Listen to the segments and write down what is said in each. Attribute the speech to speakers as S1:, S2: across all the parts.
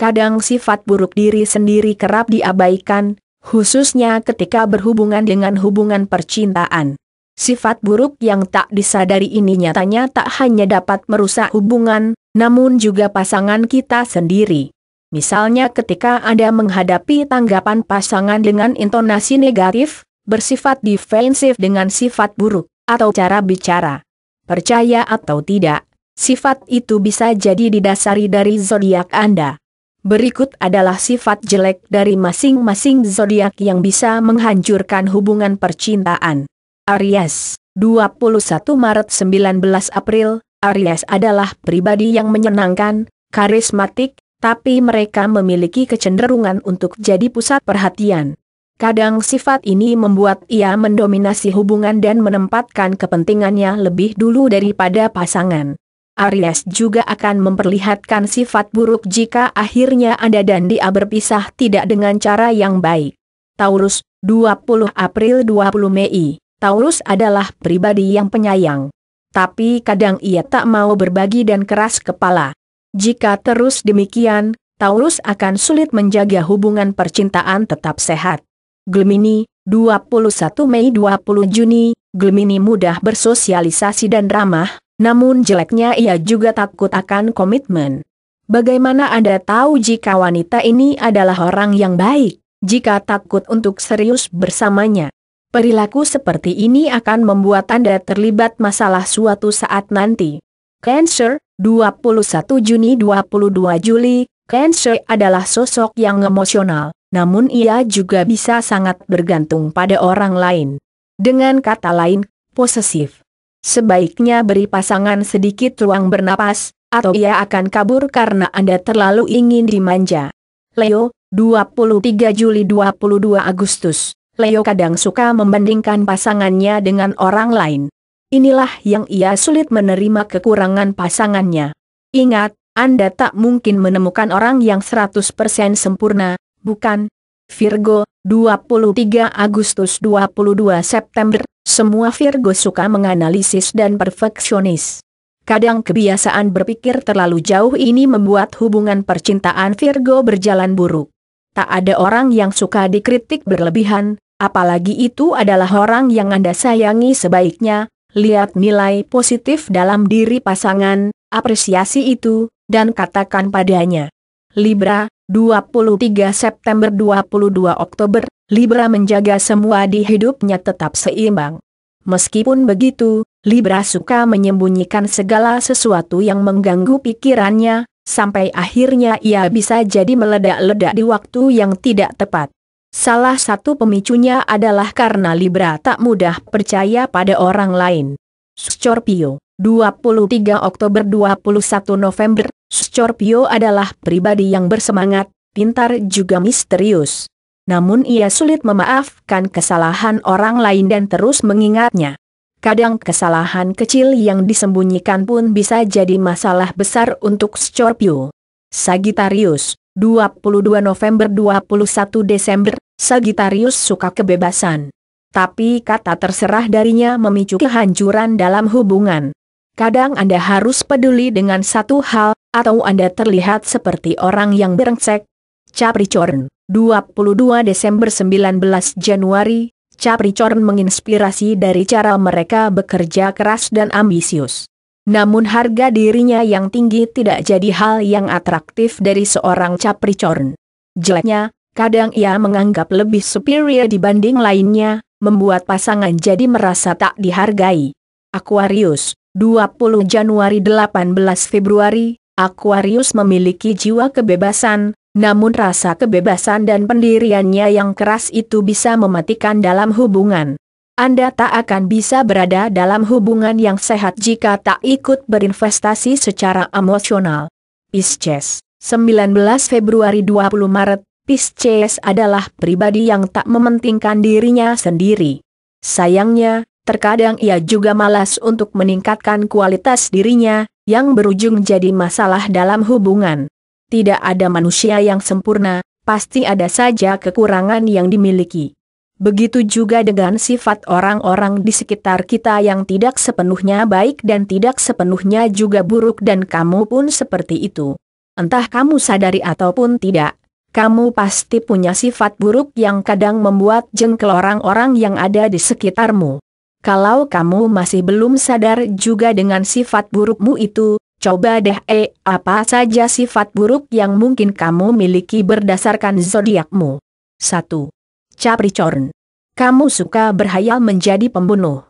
S1: Kadang sifat buruk diri sendiri kerap diabaikan, khususnya ketika berhubungan dengan hubungan percintaan. Sifat buruk yang tak disadari ini nyatanya tak hanya dapat merusak hubungan, namun juga pasangan kita sendiri. Misalnya ketika Anda menghadapi tanggapan pasangan dengan intonasi negatif, bersifat defensif dengan sifat buruk, atau cara bicara. Percaya atau tidak, sifat itu bisa jadi didasari dari zodiak Anda. Berikut adalah sifat jelek dari masing-masing zodiak yang bisa menghancurkan hubungan percintaan. Aries, 21 Maret 19 April, Aries adalah pribadi yang menyenangkan, karismatik, tapi mereka memiliki kecenderungan untuk jadi pusat perhatian. Kadang sifat ini membuat ia mendominasi hubungan dan menempatkan kepentingannya lebih dulu daripada pasangan. Aries juga akan memperlihatkan sifat buruk jika akhirnya Anda dan dia berpisah tidak dengan cara yang baik. Taurus, 20 April 20 Mei. Taurus adalah pribadi yang penyayang. Tapi kadang ia tak mau berbagi dan keras kepala. Jika terus demikian, Taurus akan sulit menjaga hubungan percintaan tetap sehat. Gemini, 21 Mei 20 Juni, Gemini mudah bersosialisasi dan ramah, namun jeleknya ia juga takut akan komitmen. Bagaimana Anda tahu jika wanita ini adalah orang yang baik, jika takut untuk serius bersamanya? Perilaku seperti ini akan membuat Anda terlibat masalah suatu saat nanti. Cancer, 21 Juni 22 Juli, Cancer adalah sosok yang emosional, namun ia juga bisa sangat bergantung pada orang lain. Dengan kata lain, posesif. Sebaiknya beri pasangan sedikit ruang bernapas, atau ia akan kabur karena Anda terlalu ingin dimanja. Leo, 23 Juli 22 Agustus Leo kadang suka membandingkan pasangannya dengan orang lain. Inilah yang ia sulit menerima kekurangan pasangannya. Ingat, Anda tak mungkin menemukan orang yang 100% sempurna, bukan? Virgo, 23 Agustus 22 September semua Virgo suka menganalisis dan perfeksionis. Kadang kebiasaan berpikir terlalu jauh ini membuat hubungan percintaan Virgo berjalan buruk. Tak ada orang yang suka dikritik berlebihan, apalagi itu adalah orang yang Anda sayangi sebaiknya, lihat nilai positif dalam diri pasangan, apresiasi itu, dan katakan padanya. Libra, 23 September 22 Oktober, Libra menjaga semua di hidupnya tetap seimbang. Meskipun begitu, Libra suka menyembunyikan segala sesuatu yang mengganggu pikirannya, sampai akhirnya ia bisa jadi meledak-ledak di waktu yang tidak tepat. Salah satu pemicunya adalah karena Libra tak mudah percaya pada orang lain. Scorpio, 23 Oktober 21 November, Scorpio adalah pribadi yang bersemangat, pintar juga misterius. Namun ia sulit memaafkan kesalahan orang lain dan terus mengingatnya. Kadang kesalahan kecil yang disembunyikan pun bisa jadi masalah besar untuk Scorpio. Sagittarius, 22 November 21 Desember, Sagittarius suka kebebasan. Tapi kata terserah darinya memicu kehancuran dalam hubungan. Kadang Anda harus peduli dengan satu hal, atau Anda terlihat seperti orang yang berengsek. Capricorn, 22 Desember 19 Januari, Capricorn menginspirasi dari cara mereka bekerja keras dan ambisius. Namun harga dirinya yang tinggi tidak jadi hal yang atraktif dari seorang Capricorn. Jeleknya, kadang ia menganggap lebih superior dibanding lainnya, membuat pasangan jadi merasa tak dihargai. Aquarius, 20 Januari 18 Februari, Aquarius memiliki jiwa kebebasan, namun rasa kebebasan dan pendiriannya yang keras itu bisa mematikan dalam hubungan. Anda tak akan bisa berada dalam hubungan yang sehat jika tak ikut berinvestasi secara emosional. Pisces, 19 Februari 20 Maret, Pisces adalah pribadi yang tak mementingkan dirinya sendiri. Sayangnya, Terkadang ia juga malas untuk meningkatkan kualitas dirinya, yang berujung jadi masalah dalam hubungan. Tidak ada manusia yang sempurna, pasti ada saja kekurangan yang dimiliki. Begitu juga dengan sifat orang-orang di sekitar kita yang tidak sepenuhnya baik dan tidak sepenuhnya juga buruk dan kamu pun seperti itu. Entah kamu sadari ataupun tidak, kamu pasti punya sifat buruk yang kadang membuat jengkel orang-orang yang ada di sekitarmu. Kalau kamu masih belum sadar juga dengan sifat burukmu itu, coba deh eh apa saja sifat buruk yang mungkin kamu miliki berdasarkan zodiakmu. 1. Capricorn. Kamu suka berhayal menjadi pembunuh.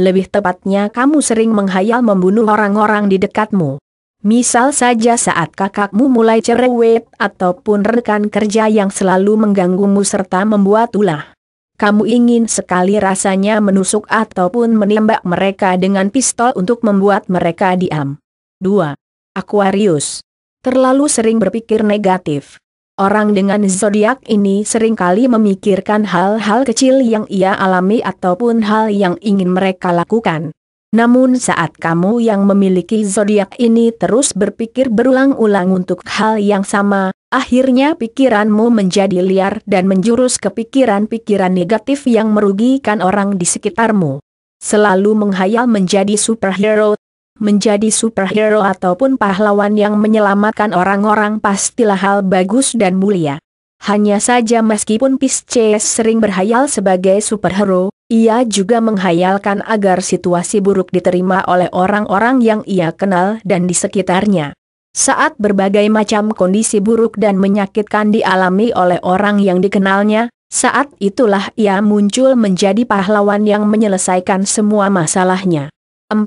S1: Lebih tepatnya kamu sering menghayal membunuh orang-orang di dekatmu. Misal saja saat kakakmu mulai cerewet ataupun rekan kerja yang selalu mengganggumu serta membuat ulah kamu ingin sekali rasanya menusuk ataupun menembak mereka dengan pistol untuk membuat mereka diam. 2. Aquarius. Terlalu sering berpikir negatif. Orang dengan zodiak ini seringkali memikirkan hal-hal kecil yang ia alami ataupun hal yang ingin mereka lakukan. Namun saat kamu yang memiliki zodiak ini terus berpikir berulang-ulang untuk hal yang sama, akhirnya pikiranmu menjadi liar dan menjurus ke pikiran-pikiran negatif yang merugikan orang di sekitarmu. Selalu menghayal menjadi superhero, menjadi superhero ataupun pahlawan yang menyelamatkan orang-orang pastilah hal bagus dan mulia. Hanya saja meskipun Pisces sering berhayal sebagai superhero, ia juga menghayalkan agar situasi buruk diterima oleh orang-orang yang ia kenal dan di sekitarnya. Saat berbagai macam kondisi buruk dan menyakitkan dialami oleh orang yang dikenalnya, saat itulah ia muncul menjadi pahlawan yang menyelesaikan semua masalahnya. 4.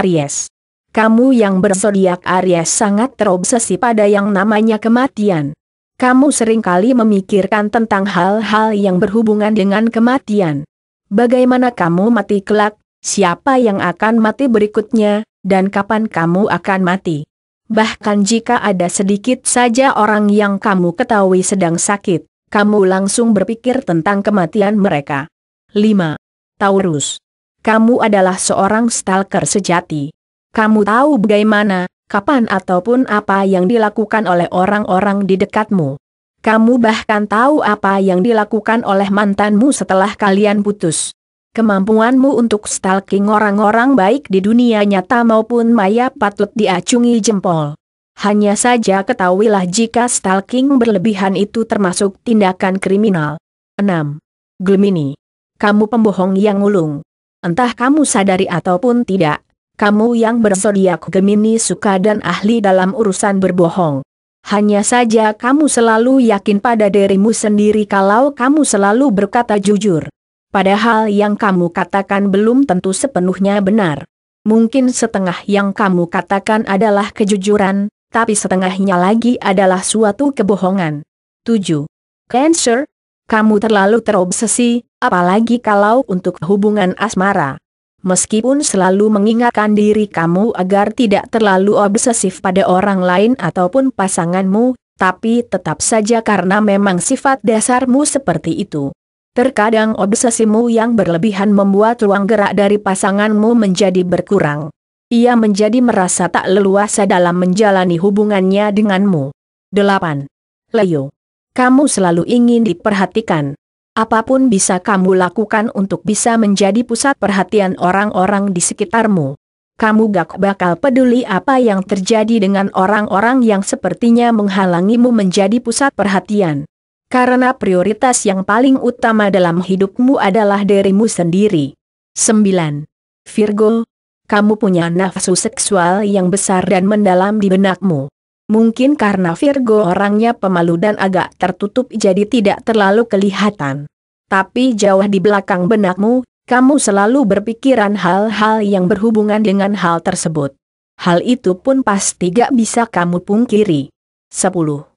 S1: Aries Kamu yang berzodiak Aries sangat terobsesi pada yang namanya kematian. Kamu seringkali memikirkan tentang hal-hal yang berhubungan dengan kematian. Bagaimana kamu mati kelak, siapa yang akan mati berikutnya, dan kapan kamu akan mati. Bahkan jika ada sedikit saja orang yang kamu ketahui sedang sakit, kamu langsung berpikir tentang kematian mereka. 5. Taurus. Kamu adalah seorang stalker sejati. Kamu tahu bagaimana, kapan ataupun apa yang dilakukan oleh orang-orang di dekatmu. Kamu bahkan tahu apa yang dilakukan oleh mantanmu setelah kalian putus. Kemampuanmu untuk stalking orang-orang baik di dunia nyata maupun maya patut diacungi jempol. Hanya saja ketahuilah jika stalking berlebihan itu termasuk tindakan kriminal. 6. Gemini. Kamu pembohong yang ulung. Entah kamu sadari ataupun tidak, kamu yang bersodiak Gemini suka dan ahli dalam urusan berbohong. Hanya saja kamu selalu yakin pada dirimu sendiri kalau kamu selalu berkata jujur. Padahal yang kamu katakan belum tentu sepenuhnya benar. Mungkin setengah yang kamu katakan adalah kejujuran, tapi setengahnya lagi adalah suatu kebohongan. 7. Cancer, kamu terlalu terobsesi, apalagi kalau untuk hubungan asmara. Meskipun selalu mengingatkan diri kamu agar tidak terlalu obsesif pada orang lain ataupun pasanganmu, tapi tetap saja karena memang sifat dasarmu seperti itu. Terkadang obsesimu yang berlebihan membuat ruang gerak dari pasanganmu menjadi berkurang. Ia menjadi merasa tak leluasa dalam menjalani hubungannya denganmu. 8. Leo. Kamu selalu ingin diperhatikan. Apapun bisa kamu lakukan untuk bisa menjadi pusat perhatian orang-orang di sekitarmu. Kamu gak bakal peduli apa yang terjadi dengan orang-orang yang sepertinya menghalangimu menjadi pusat perhatian. Karena prioritas yang paling utama dalam hidupmu adalah dirimu sendiri. 9. Virgo, kamu punya nafsu seksual yang besar dan mendalam di benakmu. Mungkin karena Virgo orangnya pemalu dan agak tertutup jadi tidak terlalu kelihatan. Tapi jauh di belakang benakmu, kamu selalu berpikiran hal-hal yang berhubungan dengan hal tersebut. Hal itu pun pasti gak bisa kamu pungkiri. 10.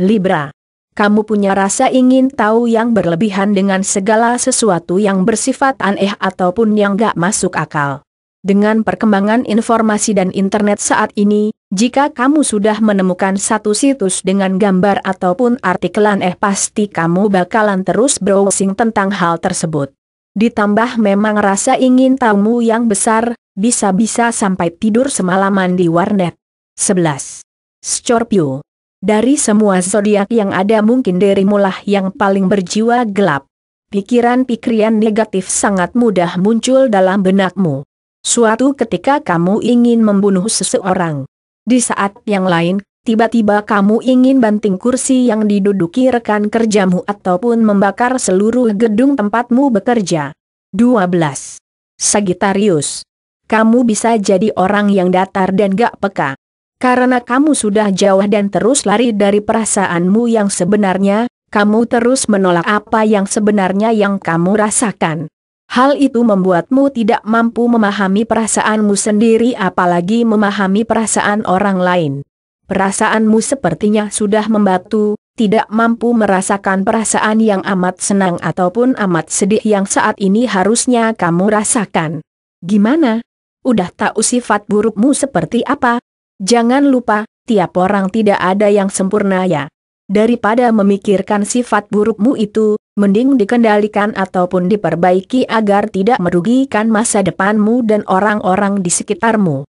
S1: Libra kamu punya rasa ingin tahu yang berlebihan dengan segala sesuatu yang bersifat aneh ataupun yang gak masuk akal. Dengan perkembangan informasi dan internet saat ini, jika kamu sudah menemukan satu situs dengan gambar ataupun artikelan eh pasti kamu bakalan terus browsing tentang hal tersebut. Ditambah memang rasa ingin tamu yang besar, bisa-bisa sampai tidur semalaman di warnet. 11. Scorpio Dari semua zodiak yang ada mungkin dirimulah yang paling berjiwa gelap. Pikiran-pikiran negatif sangat mudah muncul dalam benakmu. Suatu ketika kamu ingin membunuh seseorang. Di saat yang lain, tiba-tiba kamu ingin banting kursi yang diduduki rekan kerjamu ataupun membakar seluruh gedung tempatmu bekerja. 12. Sagitarius. Kamu bisa jadi orang yang datar dan gak peka. Karena kamu sudah jauh dan terus lari dari perasaanmu yang sebenarnya, kamu terus menolak apa yang sebenarnya yang kamu rasakan. Hal itu membuatmu tidak mampu memahami perasaanmu sendiri apalagi memahami perasaan orang lain. Perasaanmu sepertinya sudah membatu, tidak mampu merasakan perasaan yang amat senang ataupun amat sedih yang saat ini harusnya kamu rasakan. Gimana? Udah tahu sifat burukmu seperti apa? Jangan lupa, tiap orang tidak ada yang sempurna ya. Daripada memikirkan sifat burukmu itu, mending dikendalikan ataupun diperbaiki agar tidak merugikan masa depanmu dan orang-orang di sekitarmu.